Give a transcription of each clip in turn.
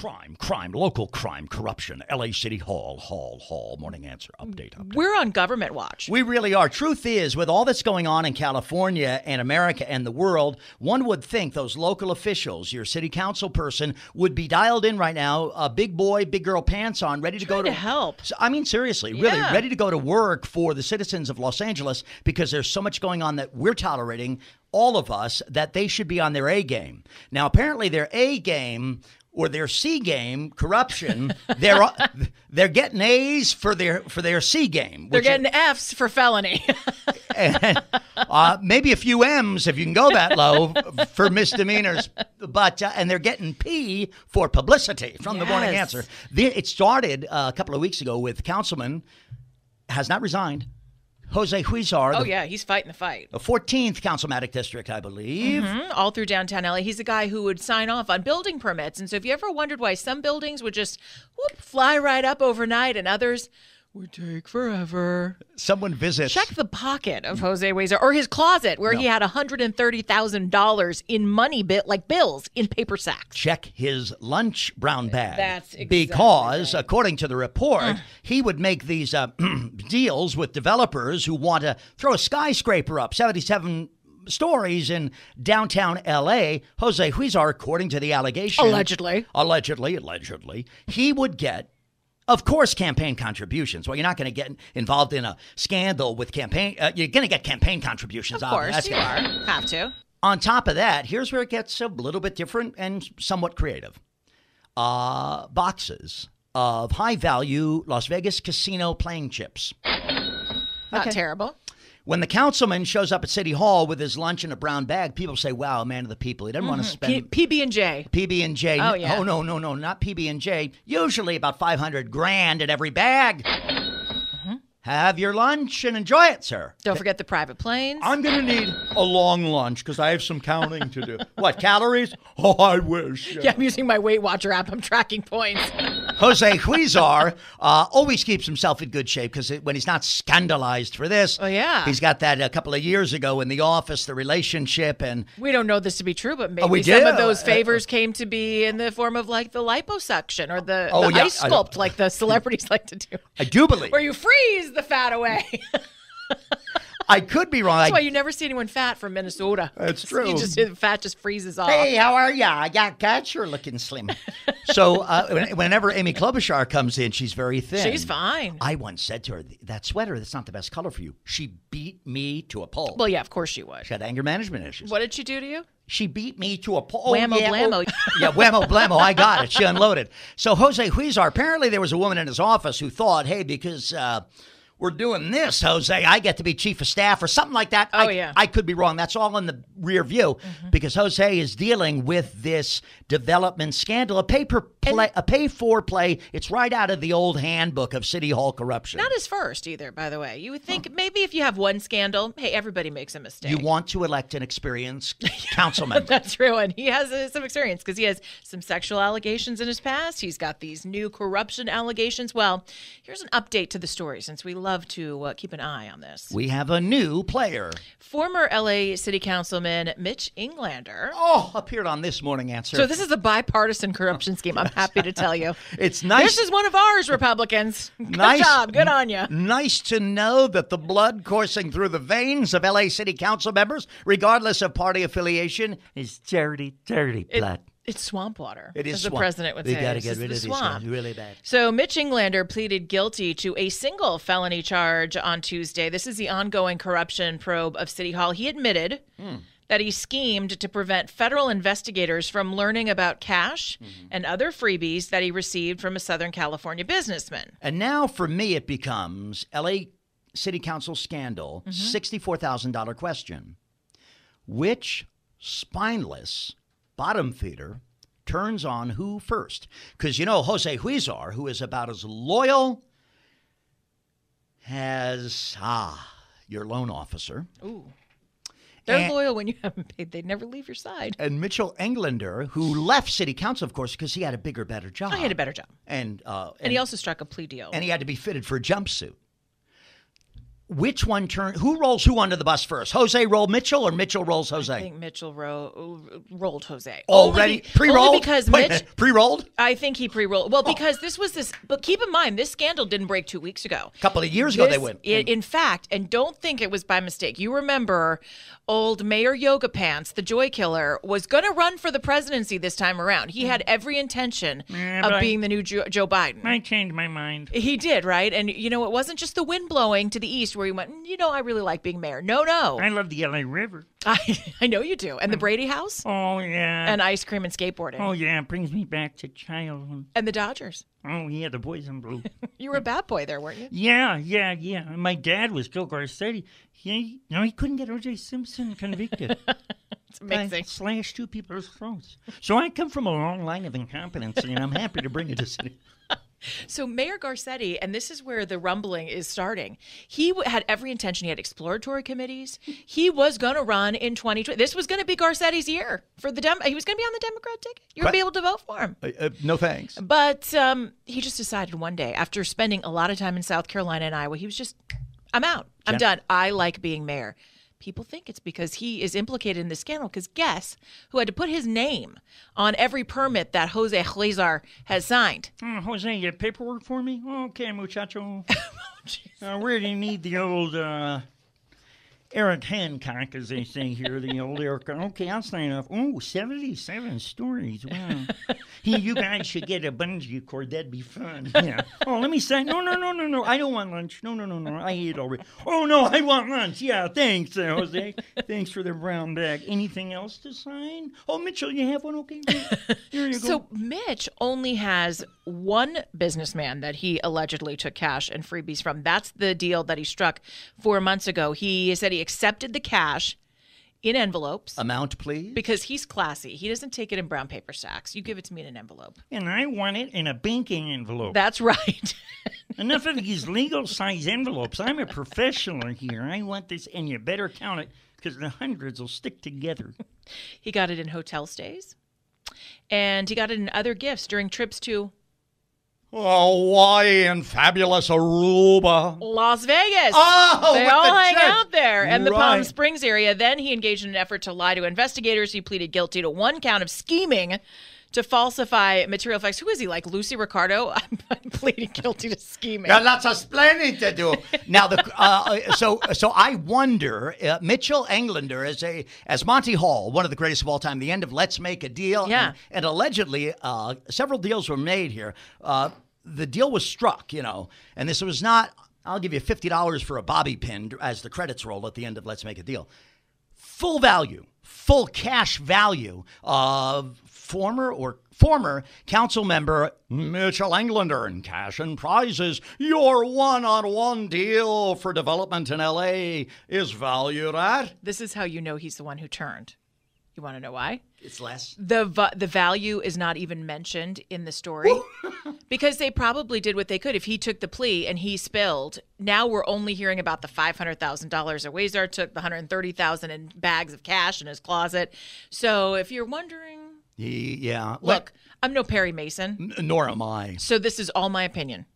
Crime, crime, local crime, corruption, LA City Hall, Hall, Hall, morning answer, update, update. We're on government watch. We really are. Truth is, with all that's going on in California and America and the world, one would think those local officials, your city council person, would be dialed in right now, A uh, big boy, big girl pants on, ready to Trying go to, to, help. I mean, seriously, really, yeah. ready to go to work for the citizens of Los Angeles because there's so much going on that we're tolerating all of us that they should be on their A game. Now, apparently, their A game or their C game corruption, they're they're getting A's for their for their C game. They're getting is, F's for felony. and, uh, maybe a few M's if you can go that low for misdemeanors, but uh, and they're getting P for publicity from yes. the morning answer. The, it started uh, a couple of weeks ago with councilman has not resigned Jose Huizar. Oh, yeah, he's fighting the fight. The 14th Councilmatic District, I believe. Mm-hmm, all through downtown LA. He's the guy who would sign off on building permits. And so if you ever wondered why some buildings would just whoop, fly right up overnight and others would take forever. Someone visits. Check the pocket of Jose Weiser or his closet where no. he had $130,000 in money, bit like bills in paper sacks. Check his lunch brown bag. That's exactly Because, right. according to the report, ah. he would make these uh, deals with developers who want to throw a skyscraper up 77 stories in downtown LA, Jose Huizar, according to the allegation. Allegedly. Allegedly, allegedly, he would get of course, campaign contributions. Well, you're not going to get involved in a scandal with campaign. Uh, you're going to get campaign contributions. Of course, you are. Have to. On top of that, here's where it gets a little bit different and somewhat creative. Uh, boxes of high value Las Vegas casino playing chips. Okay. Not terrible when the councilman shows up at City Hall with his lunch in a brown bag, people say, "Wow, man of the people." He doesn't mm-hmm. want to spend PB and J. PB and J. Oh yeah. Oh no, no, no, not PB and J. Usually about five hundred grand in every bag. Have your lunch and enjoy it, sir. Don't forget the private planes. I'm going to need a long lunch because I have some counting to do. what, calories? Oh, I wish. Yeah, I'm using my Weight Watcher app. I'm tracking points. Jose Huizar uh, always keeps himself in good shape because when he's not scandalized for this, oh, yeah. he's got that a couple of years ago in the office, the relationship. and We don't know this to be true, but oh, maybe oh, some do. of those uh, favors uh, came to be in the form of like the liposuction or the, oh, the yeah, ice sculpt like the celebrities like to do. I do believe. Where you freeze the fat away. I could be wrong. That's why you never see anyone fat from Minnesota. That's true. You just fat just freezes off. Hey, how are ya? Yeah, God, you're looking slim. so uh, whenever Amy Klobuchar comes in, she's very thin. She's fine. I once said to her, "That sweater, that's not the best color for you." She beat me to a pulp. Well, yeah, of course she was. She had anger management issues. What did she do to you? She beat me to a pole. Whammo yeah, blammo. Oh, yeah, whammo blammo. I got it. She unloaded. So Jose Huizar, apparently there was a woman in his office who thought, hey, because. Uh, we're doing this, Jose. I get to be chief of staff or something like that. Oh, I, yeah. I could be wrong. That's all in the rear view mm-hmm. because Jose is dealing with this development scandal, a paper play, a pay for play. It's right out of the old handbook of City Hall corruption. Not his first either, by the way. You would think huh. maybe if you have one scandal, hey, everybody makes a mistake. You want to elect an experienced councilman. That's true, and he has uh, some experience because he has some sexual allegations in his past. He's got these new corruption allegations. Well, here's an update to the story since we love to uh, keep an eye on this. We have a new player. Former LA City Councilman Mitch Englander. Oh, appeared on this morning answer. So this is a bipartisan corruption scheme. I'm Happy to tell you. it's nice. This is one of ours, Republicans. Good nice, job. Good on you. Nice to know that the blood coursing through the veins of LA City Council members, regardless of party affiliation, is dirty, dirty blood. It, it's swamp water. It is. the president would say. We got to get rid of the swamp. These really bad. So Mitch Englander pleaded guilty to a single felony charge on Tuesday. This is the ongoing corruption probe of City Hall. He admitted. Hmm that he schemed to prevent federal investigators from learning about cash mm-hmm. and other freebies that he received from a Southern California businessman. And now for me, it becomes LA City Council scandal mm-hmm. $64,000 question. Which spineless bottom feeder turns on who first? Because you know, Jose Huizar, who is about as loyal as, ah, your loan officer. Ooh. They're and, loyal when you haven't paid. They never leave your side. And Mitchell Englander, who left city council, of course, because he had a bigger, better job. Oh, I had a better job. And, uh, and, and he also struck a plea deal. And he had to be fitted for a jumpsuit which one turn who rolls who under the bus first jose rolled mitchell or mitchell rolls jose i think mitchell ro- rolled jose already only, pre-rolled only because Wait, mitch pre-rolled i think he pre-rolled well oh. because oh. this was this but keep in mind this scandal didn't break two weeks ago a couple of years this, ago they went in, in fact and don't think it was by mistake you remember old mayor yoga pants the joy killer was going to run for the presidency this time around he mm. had every intention yeah, of being I, the new joe, joe biden i changed my mind he did right and you know it wasn't just the wind blowing to the east where you went, mm, you know, I really like being mayor. No, no. I love the LA River. I, I know you do. And the mm. Brady House. Oh, yeah. And ice cream and skateboarding. Oh, yeah. It brings me back to childhood. And the Dodgers. Oh, yeah. The Boys in Blue. you were a bad boy there, weren't you? Yeah, yeah, yeah. my dad was Gil Garcetti. He, you know, he couldn't get O.J. Simpson convicted. it's amazing. I slashed two people's throats. So I come from a long line of incompetence, and I'm happy to bring it to city. So Mayor Garcetti, and this is where the rumbling is starting. He had every intention. He had exploratory committees. He was going to run in 2020. This was going to be Garcetti's year for the Dem. He was going to be on the Democrat ticket. You're going to be able to vote for him. Uh, uh, no thanks. But um, he just decided one day, after spending a lot of time in South Carolina and Iowa, he was just, I'm out. I'm Jen- done. I like being mayor people think it's because he is implicated in this scandal. Because guess who had to put his name on every permit that Jose Huellar has signed? Uh, Jose, you got paperwork for me? Okay, muchacho. oh, uh, need the old uh, Eric Hancock, as they say here, the old Eric. Okay, I'll sign off. Oh, 77 stories. Wow. hey, you guys should get a bungee cord. That'd be fun. Yeah. Oh, let me sign. No, no, no, no, no. I don't want lunch. No, no, no, no. I ate already. Oh, no, I want lunch. Yeah, thanks, Jose. thanks for the brown bag. Anything else to sign? Oh, Mitchell, you have one? Okay. Here you go. So, Mitch only has one businessman that he allegedly took cash and freebies from. That's the deal that he struck four months ago. He said he accepted the cash in envelopes. Amount, please. Because he's classy. He doesn't take it in brown paper sacks. You give it to me in an envelope. And I want it in a banking envelope. That's right. Enough of these legal size envelopes. I'm a professional here. I want this, and you better count it because the hundreds will stick together. he got it in hotel stays, and he got it in other gifts during trips to Hawaii and fabulous Aruba. Las Vegas. Oh, they all the hang out there and the right. Palm Springs area. Then he engaged in an effort to lie to investigators. He pleaded guilty to one count of scheming to falsify material facts. Who is he? Like Lucy Ricardo? I'm, I'm pleading guilty to scheming. Got lots of explaining to do. now, the uh, uh, so so I wonder. Uh, Mitchell Englander as a as Monty Hall, one of the greatest of all time. The end of Let's Make a Deal. Yeah. And, and allegedly, uh, several deals were made here. Uh, the deal was struck, you know, and this was not. I'll give you fifty dollars for a bobby pin as the credits roll at the end of Let's Make a Deal full value, full cash value of former or former council member Mitchell Englander in cash and prizes. Your one on one deal for development in LA is valued at. This is how you know he's the one who turned. You want to know why? It's less. The the value is not even mentioned in the story. Because they probably did what they could. If he took the plea and he spilled, now we're only hearing about the five hundred thousand dollars that Wazar took, the hundred thirty thousand in bags of cash in his closet. So if you're wondering, yeah, look, I'm no Perry Mason, n- nor am I. So this is all my opinion.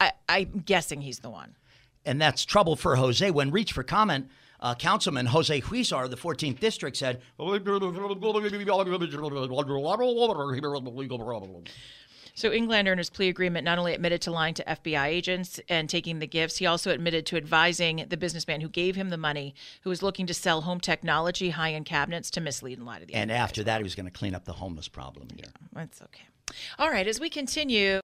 I, I'm guessing he's the one. And that's trouble for Jose. When reached for comment, uh, Councilman Jose Huizar of the 14th District said, so Englander, in his plea agreement, not only admitted to lying to FBI agents and taking the gifts, he also admitted to advising the businessman who gave him the money, who was looking to sell home technology, high-end cabinets, to mislead and lie to the. And FBI after that, he was going to clean up the homeless problem here. Yeah, that's okay. All right, as we continue.